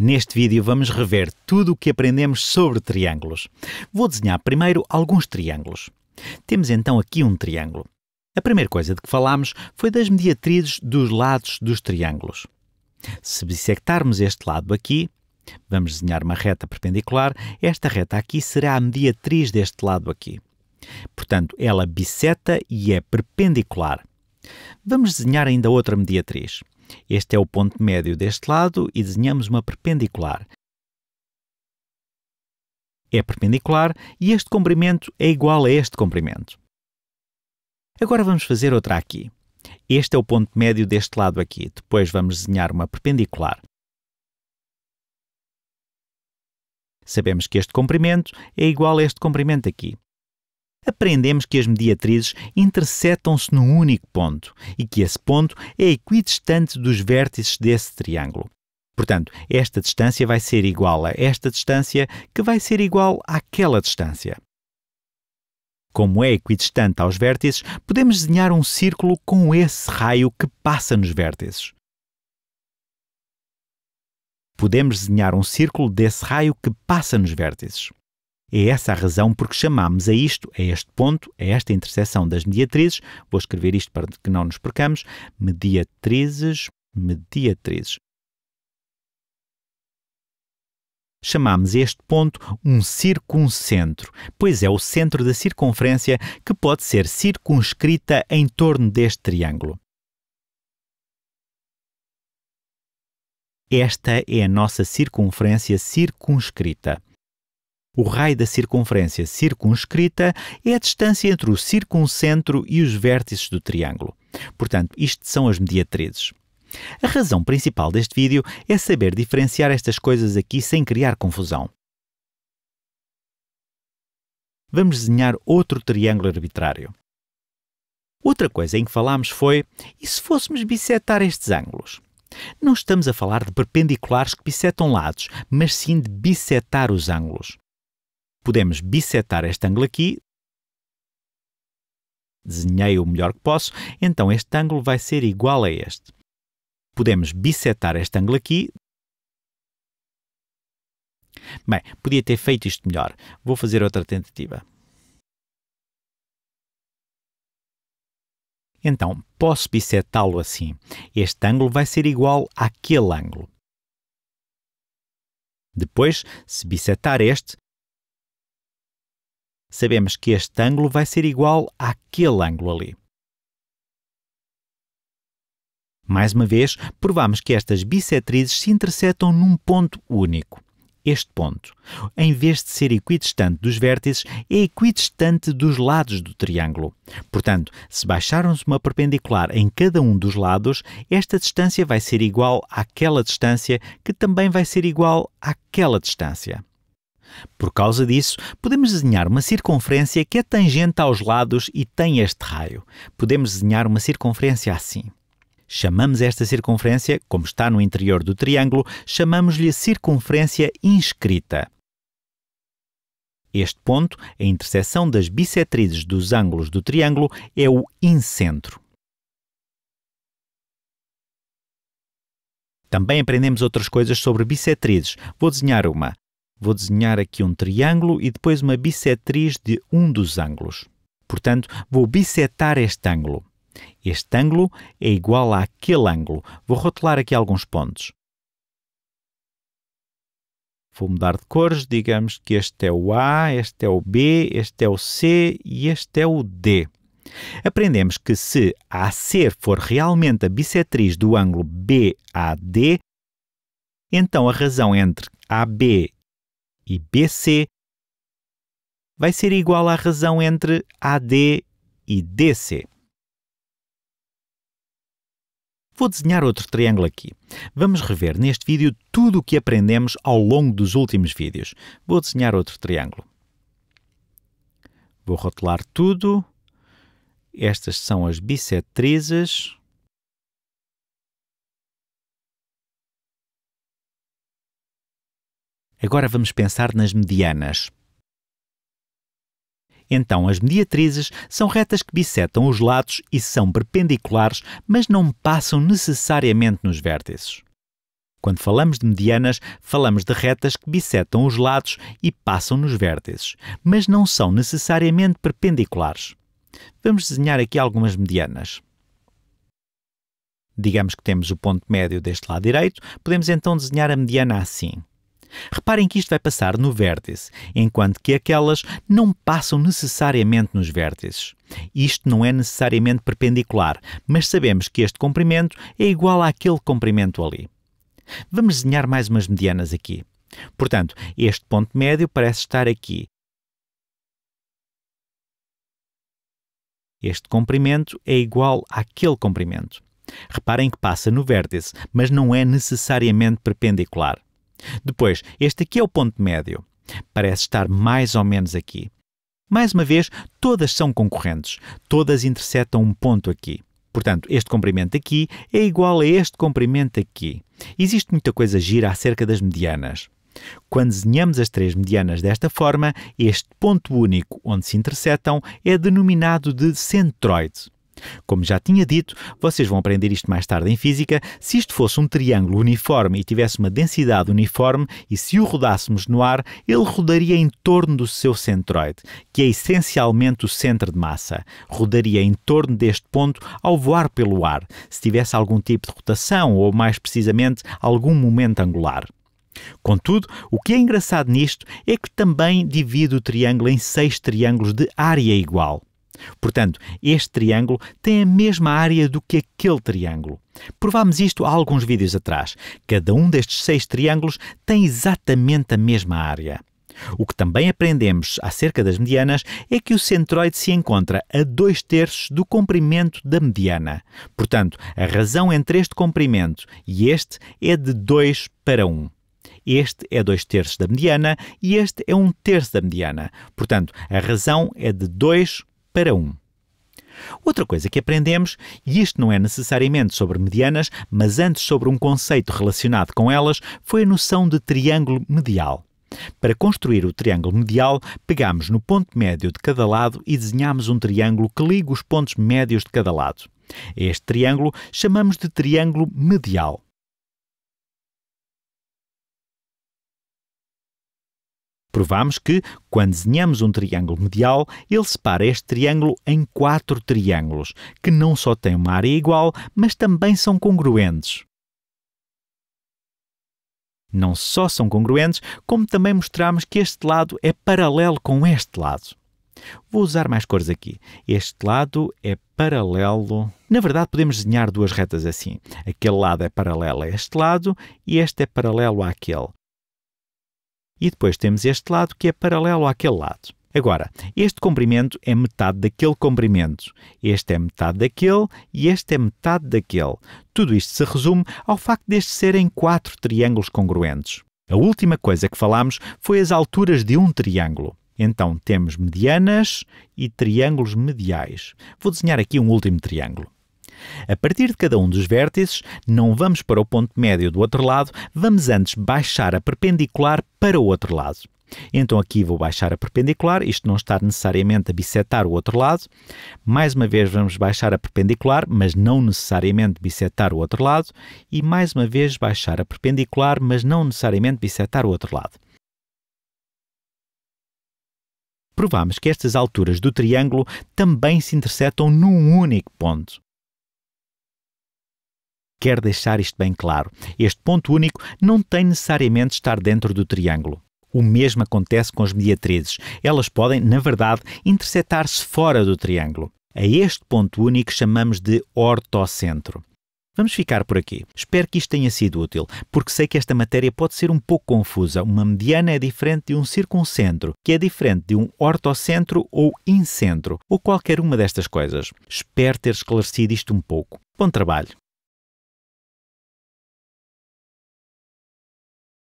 Neste vídeo vamos rever tudo o que aprendemos sobre triângulos. Vou desenhar primeiro alguns triângulos. Temos então aqui um triângulo. A primeira coisa de que falámos foi das mediatrizes dos lados dos triângulos. Se bissectarmos este lado aqui, vamos desenhar uma reta perpendicular, esta reta aqui será a mediatriz deste lado aqui. Portanto, ela biseta e é perpendicular. Vamos desenhar ainda outra mediatriz. Este é o ponto médio deste lado e desenhamos uma perpendicular. É perpendicular e este comprimento é igual a este comprimento. Agora vamos fazer outra aqui. Este é o ponto médio deste lado aqui. Depois vamos desenhar uma perpendicular. Sabemos que este comprimento é igual a este comprimento aqui aprendemos que as mediatrizes interceptam-se num único ponto e que esse ponto é equidistante dos vértices desse triângulo. Portanto, esta distância vai ser igual a esta distância, que vai ser igual àquela distância. Como é equidistante aos vértices, podemos desenhar um círculo com esse raio que passa nos vértices. Podemos desenhar um círculo desse raio que passa nos vértices. É essa a razão porque chamamos a isto, a este ponto, a esta interseção das mediatrizes, vou escrever isto para que não nos percamos, mediatrizes, mediatrizes. Chamamos este ponto um circuncentro, pois é o centro da circunferência que pode ser circunscrita em torno deste triângulo. Esta é a nossa circunferência circunscrita. O raio da circunferência circunscrita é a distância entre o circuncentro e os vértices do triângulo. Portanto, isto são as mediatrizes. A razão principal deste vídeo é saber diferenciar estas coisas aqui sem criar confusão. Vamos desenhar outro triângulo arbitrário. Outra coisa em que falámos foi: e se fôssemos bissetar estes ângulos? Não estamos a falar de perpendiculares que bissetam lados, mas sim de bissetar os ângulos podemos bissetar este ângulo aqui. Desenhei o melhor que posso, então este ângulo vai ser igual a este. Podemos bissetar este ângulo aqui. Bem, podia ter feito isto melhor. Vou fazer outra tentativa. Então, posso bissetá-lo assim. Este ângulo vai ser igual àquele ângulo. Depois, se bissetar este, sabemos que este ângulo vai ser igual àquele ângulo ali. Mais uma vez, provamos que estas bissetrizes se interceptam num ponto único. Este ponto, em vez de ser equidistante dos vértices, é equidistante dos lados do triângulo. Portanto, se baixarmos uma perpendicular em cada um dos lados, esta distância vai ser igual àquela distância, que também vai ser igual àquela distância. Por causa disso, podemos desenhar uma circunferência que é tangente aos lados e tem este raio. Podemos desenhar uma circunferência assim. Chamamos esta circunferência, como está no interior do triângulo, chamamos-lhe circunferência inscrita. Este ponto, a interseção das bissetrizes dos ângulos do triângulo, é o incentro. Também aprendemos outras coisas sobre bissetrizes. Vou desenhar uma. Vou desenhar aqui um triângulo e depois uma bissetriz de um dos ângulos. Portanto, vou bissetar este ângulo. Este ângulo é igual àquele ângulo. Vou rotular aqui alguns pontos. Vou mudar de cores, digamos que este é o A, este é o B, este é o C e este é o D. Aprendemos que se AC for realmente a bissetriz do ângulo BAD, então a razão entre AB e BC, vai ser igual à razão entre AD e DC. Vou desenhar outro triângulo aqui. Vamos rever neste vídeo tudo o que aprendemos ao longo dos últimos vídeos. Vou desenhar outro triângulo. Vou rotular tudo. Estas são as bissetrizes. Agora vamos pensar nas medianas. Então, as mediatrizes são retas que bissetam os lados e são perpendiculares, mas não passam necessariamente nos vértices. Quando falamos de medianas, falamos de retas que bissetam os lados e passam nos vértices, mas não são necessariamente perpendiculares. Vamos desenhar aqui algumas medianas. Digamos que temos o ponto médio deste lado direito, podemos então desenhar a mediana assim. Reparem que isto vai passar no vértice, enquanto que aquelas não passam necessariamente nos vértices. Isto não é necessariamente perpendicular, mas sabemos que este comprimento é igual àquele comprimento ali. Vamos desenhar mais umas medianas aqui. Portanto, este ponto médio parece estar aqui. Este comprimento é igual àquele comprimento. Reparem que passa no vértice, mas não é necessariamente perpendicular. Depois, este aqui é o ponto médio. Parece estar mais ou menos aqui. Mais uma vez, todas são concorrentes, todas interceptam um ponto aqui. Portanto, este comprimento aqui é igual a este comprimento aqui. Existe muita coisa gira acerca das medianas. Quando desenhamos as três medianas desta forma, este ponto único onde se interceptam é denominado de centroide. Como já tinha dito, vocês vão aprender isto mais tarde em física, se isto fosse um triângulo uniforme e tivesse uma densidade uniforme, e se o rodássemos no ar, ele rodaria em torno do seu centroide, que é essencialmente o centro de massa. Rodaria em torno deste ponto ao voar pelo ar, se tivesse algum tipo de rotação ou, mais precisamente, algum momento angular. Contudo, o que é engraçado nisto é que também divide o triângulo em seis triângulos de área igual. Portanto, este triângulo tem a mesma área do que aquele triângulo. Provámos isto há alguns vídeos atrás. Cada um destes seis triângulos tem exatamente a mesma área. O que também aprendemos acerca das medianas é que o centroide se encontra a dois terços do comprimento da mediana. Portanto, a razão entre este comprimento e este é de 2 para 1. Este é 2 terços da mediana e este é 1 um terço da mediana. Portanto, a razão é de 2 para 1. Outra coisa que aprendemos, e isto não é necessariamente sobre medianas, mas antes sobre um conceito relacionado com elas, foi a noção de triângulo medial. Para construir o triângulo medial, pegamos no ponto médio de cada lado e desenhamos um triângulo que liga os pontos médios de cada lado. Este triângulo chamamos de triângulo medial. Provamos que, quando desenhamos um triângulo medial, ele separa este triângulo em quatro triângulos, que não só têm uma área igual, mas também são congruentes. Não só são congruentes, como também mostramos que este lado é paralelo com este lado. Vou usar mais cores aqui. Este lado é paralelo. Na verdade, podemos desenhar duas retas assim. Aquele lado é paralelo a este lado e este é paralelo àquele e depois temos este lado que é paralelo àquele lado. Agora, este comprimento é metade daquele comprimento, este é metade daquele e este é metade daquele. Tudo isto se resume ao facto destes serem quatro triângulos congruentes. A última coisa que falámos foi as alturas de um triângulo. Então temos medianas e triângulos mediais. Vou desenhar aqui um último triângulo. A partir de cada um dos vértices, não vamos para o ponto médio do outro lado, vamos antes baixar a perpendicular para o outro lado. Então aqui vou baixar a perpendicular, isto não está necessariamente a bissetar o outro lado. Mais uma vez vamos baixar a perpendicular, mas não necessariamente bissetar o outro lado. E mais uma vez baixar a perpendicular, mas não necessariamente bissetar o outro lado. Provamos que estas alturas do triângulo também se interceptam num único ponto. Quero deixar isto bem claro. Este ponto único não tem necessariamente de estar dentro do triângulo. O mesmo acontece com as mediatrizes. Elas podem, na verdade, interceptar-se fora do triângulo. A este ponto único chamamos de ortocentro. Vamos ficar por aqui. Espero que isto tenha sido útil, porque sei que esta matéria pode ser um pouco confusa. Uma mediana é diferente de um circuncentro, que é diferente de um ortocentro ou incentro, ou qualquer uma destas coisas. Espero ter esclarecido isto um pouco. Bom trabalho!